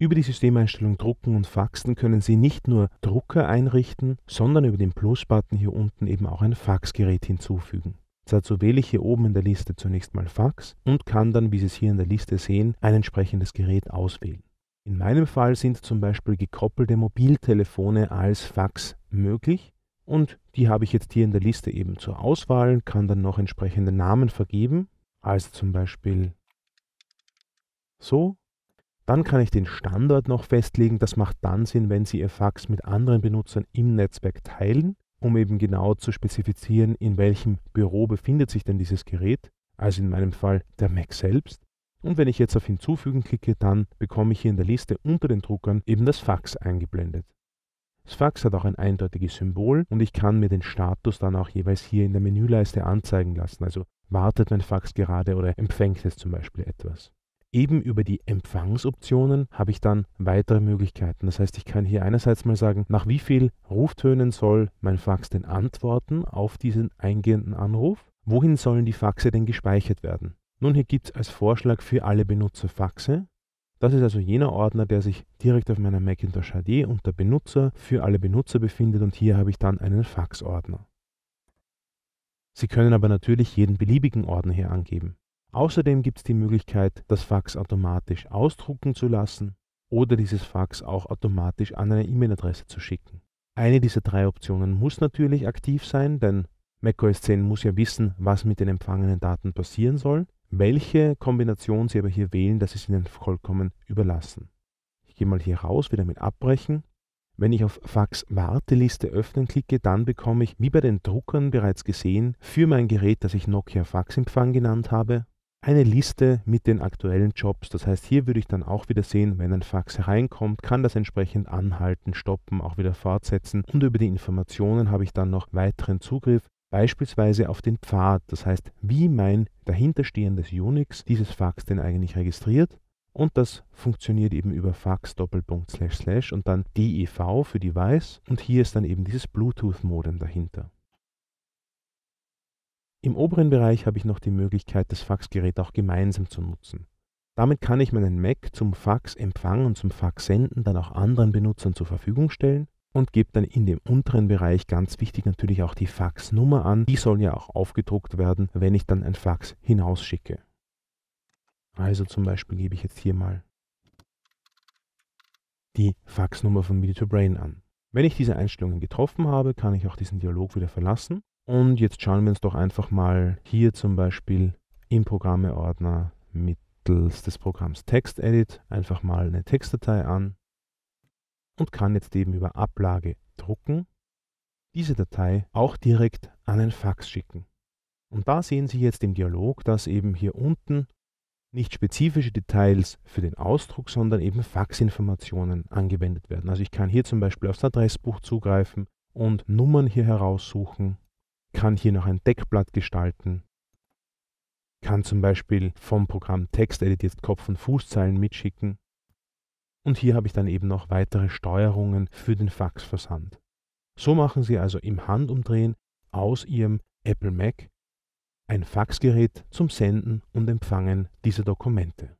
Über die Systemeinstellung Drucken und Faxen können Sie nicht nur Drucker einrichten, sondern über den Plus-Button hier unten eben auch ein Faxgerät hinzufügen. Dazu wähle ich hier oben in der Liste zunächst mal Fax und kann dann, wie Sie es hier in der Liste sehen, ein entsprechendes Gerät auswählen. In meinem Fall sind zum Beispiel gekoppelte Mobiltelefone als Fax möglich und die habe ich jetzt hier in der Liste eben zur Auswahl, kann dann noch entsprechende Namen vergeben, also zum Beispiel so dann kann ich den Standort noch festlegen. Das macht dann Sinn, wenn Sie Ihr Fax mit anderen Benutzern im Netzwerk teilen, um eben genau zu spezifizieren, in welchem Büro befindet sich denn dieses Gerät, also in meinem Fall der Mac selbst. Und wenn ich jetzt auf Hinzufügen klicke, dann bekomme ich hier in der Liste unter den Druckern eben das Fax eingeblendet. Das Fax hat auch ein eindeutiges Symbol und ich kann mir den Status dann auch jeweils hier in der Menüleiste anzeigen lassen. Also wartet mein Fax gerade oder empfängt es zum Beispiel etwas eben über die Empfangsoptionen habe ich dann weitere Möglichkeiten. Das heißt, ich kann hier einerseits mal sagen, nach wie viel Ruftönen soll mein Fax denn antworten auf diesen eingehenden Anruf? Wohin sollen die Faxe denn gespeichert werden? Nun, hier gibt es als Vorschlag für alle Benutzer Faxe. Das ist also jener Ordner, der sich direkt auf meiner Macintosh HD unter Benutzer für alle Benutzer befindet und hier habe ich dann einen Faxordner. Sie können aber natürlich jeden beliebigen Ordner hier angeben. Außerdem gibt es die Möglichkeit, das Fax automatisch ausdrucken zu lassen oder dieses Fax auch automatisch an eine E-Mail-Adresse zu schicken. Eine dieser drei Optionen muss natürlich aktiv sein, denn macOS 10 muss ja wissen, was mit den empfangenen Daten passieren soll. Welche Kombination Sie aber hier wählen, das ist Ihnen vollkommen überlassen. Ich gehe mal hier raus, wieder mit abbrechen. Wenn ich auf Fax Warteliste öffnen klicke, dann bekomme ich, wie bei den Druckern bereits gesehen, für mein Gerät, das ich Nokia Faxempfang genannt habe, eine Liste mit den aktuellen Jobs. Das heißt, hier würde ich dann auch wieder sehen, wenn ein Fax hereinkommt, kann das entsprechend anhalten, stoppen, auch wieder fortsetzen. Und über die Informationen habe ich dann noch weiteren Zugriff, beispielsweise auf den Pfad. Das heißt, wie mein dahinterstehendes Unix dieses Fax denn eigentlich registriert. Und das funktioniert eben über Fax Doppelpunkt Slash Slash und dann DEV für Device. Und hier ist dann eben dieses Bluetooth-Modem dahinter. Im oberen Bereich habe ich noch die Möglichkeit, das Faxgerät auch gemeinsam zu nutzen. Damit kann ich meinen Mac zum Faxempfang und zum Faxsenden dann auch anderen Benutzern zur Verfügung stellen und gebe dann in dem unteren Bereich ganz wichtig natürlich auch die Faxnummer an. Die soll ja auch aufgedruckt werden, wenn ich dann ein Fax hinausschicke. Also zum Beispiel gebe ich jetzt hier mal die Faxnummer von Midi2Brain an. Wenn ich diese Einstellungen getroffen habe, kann ich auch diesen Dialog wieder verlassen und jetzt schauen wir uns doch einfach mal hier zum Beispiel im Programmeordner mittels des Programms TextEdit einfach mal eine Textdatei an und kann jetzt eben über Ablage drucken, diese Datei auch direkt an einen Fax schicken. Und da sehen Sie jetzt im Dialog, dass eben hier unten nicht spezifische Details für den Ausdruck, sondern eben Faxinformationen angewendet werden. Also ich kann hier zum Beispiel aufs Adressbuch zugreifen und Nummern hier heraussuchen kann hier noch ein Deckblatt gestalten, kann zum Beispiel vom Programm TextEdit jetzt Kopf- und Fußzeilen mitschicken. Und hier habe ich dann eben noch weitere Steuerungen für den Faxversand. So machen Sie also im Handumdrehen aus Ihrem Apple Mac ein Faxgerät zum Senden und Empfangen dieser Dokumente.